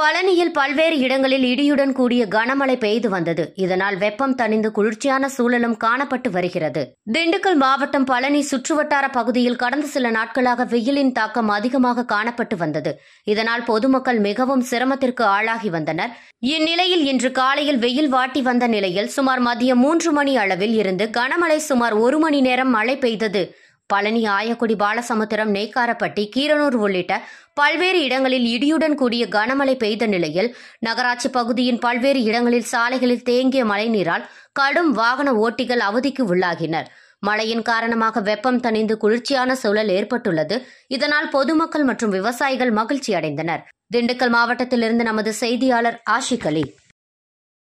பழனியில் பல்வேறு இடங்களில் இடியுடன் கூடிய கனமழை பெய்து வந்தது இதனால் வெப்பம் தணிந்து குளிர்ச்சியான சூழலும் காணப்பட்டு வருகிறது திண்டுக்கல் மாவட்டம் பழனி சுற்றுவட்டார பகுதியில் கடந்த சில நாட்களாக வெயிலின் தாக்கம் அதிகமாக காணப்பட்டு வந்தது இதனால் பொதுமக்கள் மிகவும் சிரமத்திற்கு ஆளாகி வந்தனர் இந்நிலையில் இன்று காலையில் வெயில் வாட்டி வந்த நிலையில் சுமார் மதியம் மூன்று மணி அளவில் இருந்து கனமழை சுமார் ஒரு மணி நேரம் மழை பெய்தது பழனி ஆயக்குடி பாலசமுத்திரம் நெய்க்காரப்பட்டி கீரனூர் உள்ளிட்ட பல்வேறு இடங்களில் இடியுடன் கூடிய கனமழை பெய்த நிலையில் நகராட்சி பகுதியின் பல்வேறு இடங்களில் சாலைகளில் தேங்கிய மழைநீரால் கடும் வாகன ஓட்டிகள் அவதிக்கு உள்ளாகினர் மழையின் காரணமாக வெப்பம் தணிந்து குளிர்ச்சியான சூழல் ஏற்பட்டுள்ளது இதனால் பொதுமக்கள் மற்றும் விவசாயிகள் மகிழ்ச்சி அடைந்தனர் திண்டுக்கல் மாவட்டத்திலிருந்து நமது செய்தியாளர் ஆஷிக் அலி